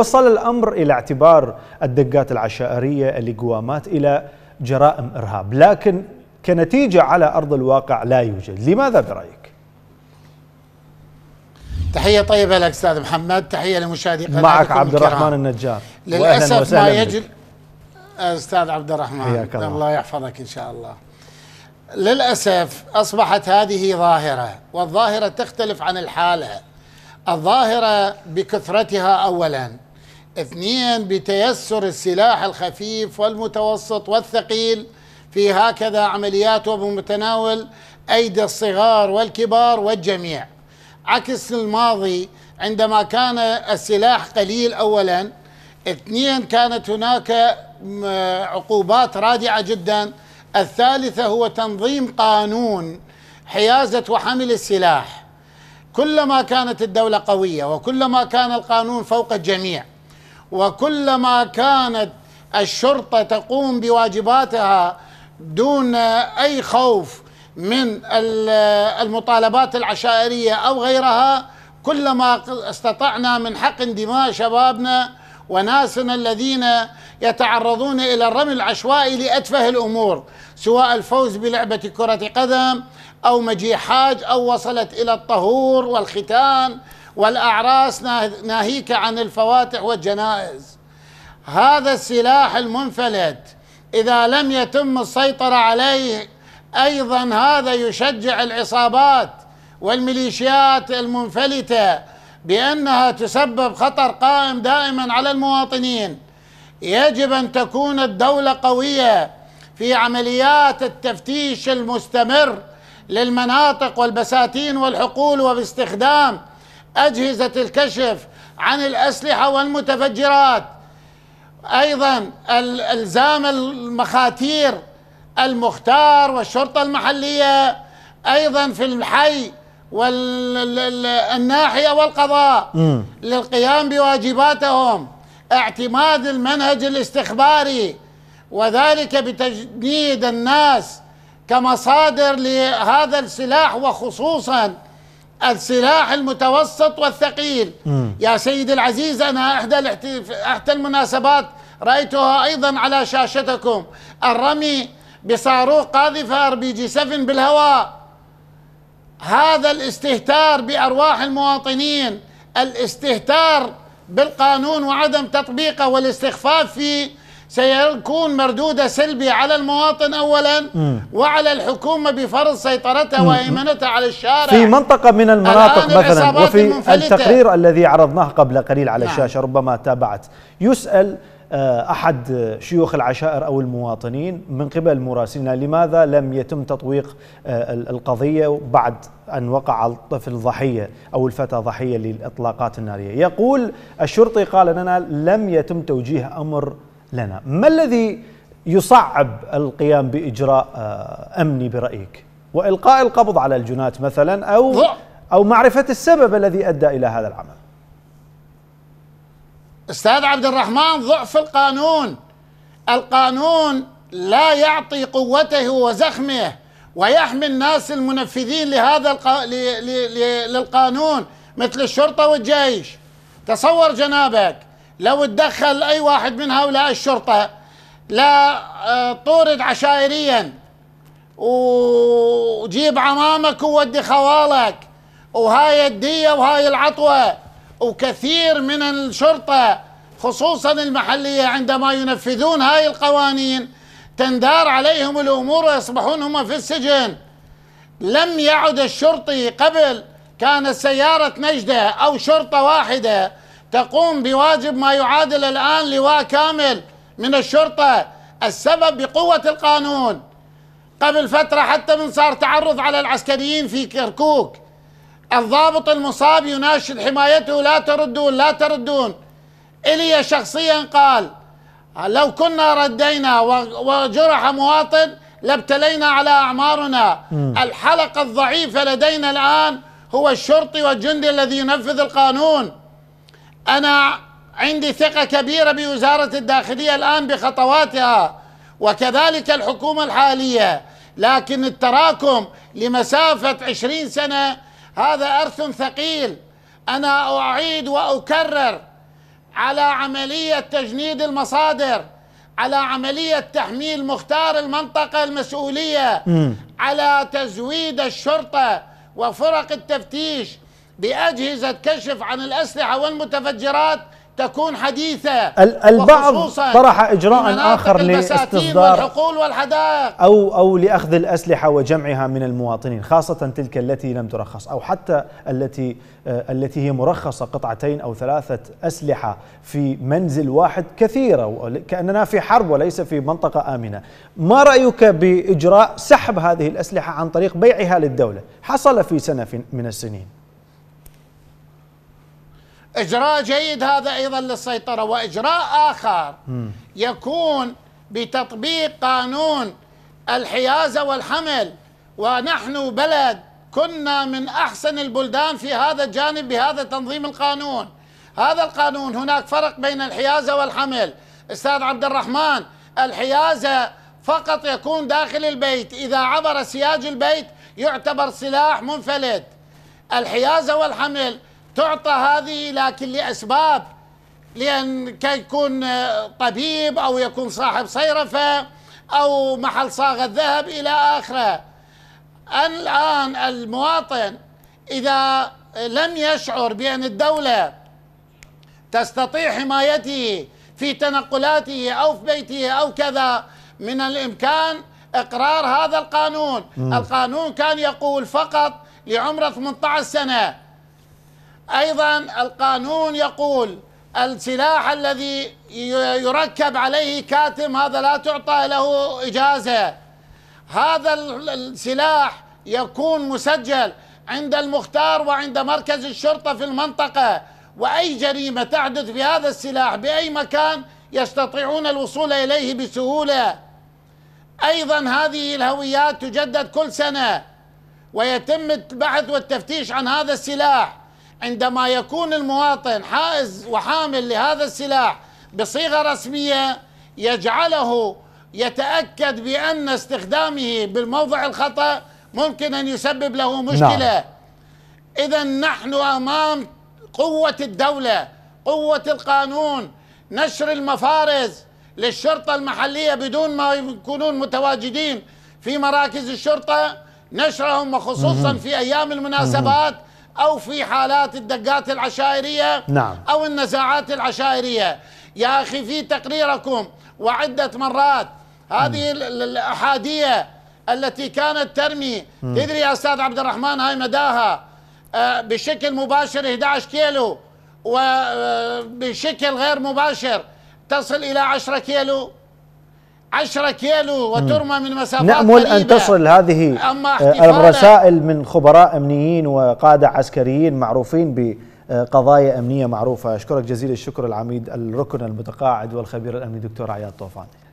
وصل الأمر إلى اعتبار الدقات العشائرية الإقوامات إلى جرائم إرهاب لكن كنتيجة على أرض الواقع لا يوجد لماذا برأيك؟ تحية طيبة لك أستاذ محمد تحية لمشاهدي قناة معك عبد الرحمن النجار للأسف ما يجري أستاذ عبد الرحمن الله. الله يحفظك إن شاء الله للأسف أصبحت هذه ظاهرة والظاهرة تختلف عن الحالة الظاهرة بكثرتها أولا اثنين بتيسر السلاح الخفيف والمتوسط والثقيل في هكذا عمليات وبمتناول أيدي الصغار والكبار والجميع عكس الماضي عندما كان السلاح قليل أولا اثنين كانت هناك عقوبات رادعة جدا الثالثة هو تنظيم قانون حيازة وحمل السلاح كلما كانت الدولة قوية وكلما كان القانون فوق الجميع وكلما كانت الشرطه تقوم بواجباتها دون اي خوف من المطالبات العشائريه او غيرها كلما استطعنا من حق دماء شبابنا وناسنا الذين يتعرضون الى الرمي العشوائي لاتفه الامور سواء الفوز بلعبه كره قدم او مجيء حاج او وصلت الى الطهور والختان والأعراس ناهيك عن الفواتح والجنائز هذا السلاح المنفلت إذا لم يتم السيطرة عليه أيضا هذا يشجع العصابات والميليشيات المنفلتة بأنها تسبب خطر قائم دائما على المواطنين يجب أن تكون الدولة قوية في عمليات التفتيش المستمر للمناطق والبساتين والحقول وباستخدام أجهزة الكشف عن الأسلحة والمتفجرات أيضا الزام المخاتير المختار والشرطة المحلية أيضا في الحي والناحية والقضاء م. للقيام بواجباتهم اعتماد المنهج الاستخباري وذلك بتجنيد الناس كمصادر لهذا السلاح وخصوصا السلاح المتوسط والثقيل م. يا سيدي العزيز أنا إحدى, إحدى المناسبات رأيتها أيضا على شاشتكم الرمي بصاروخ قاذفة أر بي جي 7 بالهواء هذا الاستهتار بأرواح المواطنين الاستهتار بالقانون وعدم تطبيقه والاستخفاف فيه سيكون مردودة سلبي على المواطن أولا م. وعلى الحكومة بفرض سيطرتها وهيمنتها على الشارع في منطقة من المناطق مثلا وفي التقرير الذي عرضناه قبل قليل على نعم. الشاشة ربما تابعت يسأل آه، أحد شيوخ العشائر أو المواطنين من قبل مراسلنا لماذا لم يتم تطويق آه، القضية بعد أن وقع الطفل ضحية أو الفتى ضحية للإطلاقات النارية يقول الشرطي قال لنا لم يتم توجيه أمر لنا ما الذي يصعب القيام بإجراء آه، أمني برأيك وإلقاء القبض على الجنات مثلا أو أو معرفة السبب الذي أدى إلى هذا العمل أستاذ عبد الرحمن ضعف القانون القانون لا يعطي قوته وزخمه ويحمي الناس المنفذين لهذا الق... ل... ل... للقانون مثل الشرطة والجيش تصور جنابك لو تدخل أي واحد من هؤلاء الشرطة لا آه، طورد عشائريا وجيب عمامك وودي خوالك وهاي الدية وهاي العطوة وكثير من الشرطة خصوصا المحلية عندما ينفذون هاي القوانين تندار عليهم الأمور ويصبحون هم في السجن لم يعد الشرطي قبل كان سيارة نجدة أو شرطة واحدة تقوم بواجب ما يعادل الآن لواء كامل من الشرطة السبب بقوة القانون قبل فترة حتى من صار تعرض على العسكريين في كركوك الضابط المصاب يناشد حمايته لا تردون لا تردون إلي شخصيا قال لو كنا ردينا وجرح مواطن لابتلينا على أعمارنا الحلقة الضعيفة لدينا الآن هو الشرطي والجندي الذي ينفذ القانون أنا عندي ثقة كبيرة بوزارة الداخلية الآن بخطواتها وكذلك الحكومة الحالية لكن التراكم لمسافة عشرين سنة هذا أرث ثقيل أنا أعيد وأكرر على عملية تجنيد المصادر على عملية تحميل مختار المنطقة المسؤولية م. على تزويد الشرطة وفرق التفتيش بأجهزة كشف عن الأسلحة والمتفجرات تكون حديثة البعض طرح إجراء آخر لاستصدار والحقول والحدائق أو, أو لأخذ الأسلحة وجمعها من المواطنين خاصة تلك التي لم ترخص أو حتى التي آه، التي هي مرخصة قطعتين أو ثلاثة أسلحة في منزل واحد كثيرة كأننا في حرب وليس في منطقة آمنة ما رأيك بإجراء سحب هذه الأسلحة عن طريق بيعها للدولة حصل في سنة من السنين إجراء جيد هذا أيضا للسيطرة وإجراء آخر يكون بتطبيق قانون الحيازة والحمل ونحن بلد كنا من أحسن البلدان في هذا الجانب بهذا تنظيم القانون هذا القانون هناك فرق بين الحيازة والحمل أستاذ عبد الرحمن الحيازة فقط يكون داخل البيت إذا عبر سياج البيت يعتبر سلاح منفلت الحيازة والحمل تعطى هذه لكن لأسباب لأن كي يكون آه، طبيب أو يكون صاحب صيرفة أو محل صاغ الذهب إلى آخره الآن المواطن إذا لم يشعر بأن الدولة تستطيع حمايته في تنقلاته أو في بيته أو كذا من الإمكان إقرار هذا القانون م. القانون كان يقول فقط لعمره 18 سنة أيضا القانون يقول السلاح الذي يركب عليه كاتم هذا لا تعطى له إجازة هذا السلاح يكون مسجل عند المختار وعند مركز الشرطة في المنطقة وأي جريمة تحدث بهذا السلاح بأي مكان يستطيعون الوصول إليه بسهولة أيضا هذه الهويات تجدد كل سنة ويتم البحث والتفتيش عن هذا السلاح عندما يكون المواطن حائز وحامل لهذا السلاح بصيغه رسميه يجعله يتاكد بان استخدامه بالموضع الخطا ممكن ان يسبب له نعم. مشكله نعم. اذا نحن امام قوه الدوله قوه القانون نشر المفارز للشرطه المحليه بدون ما يكونون متواجدين في مراكز الشرطه نشرهم وخصوصا في ايام المناسبات أو في حالات الدقات العشائرية نعم. أو النزاعات العشائرية يا أخي في تقريركم وعدة مرات هذه الأحادية التي كانت ترمي م. تدري يا أستاذ عبد الرحمن هاي مداها آه، بشكل مباشر 11 كيلو وبشكل آه، غير مباشر تصل إلى 10 كيلو 10 كيلو وترمى من مسافات نأمل أن تصل هذه آه، الرسائل من خبراء أمنيين وقادة عسكريين معروفين ب قضايا أمنية معروفة أشكرك جزيل الشكر العميد الركن المتقاعد والخبير الأمني دكتور عياد طوفان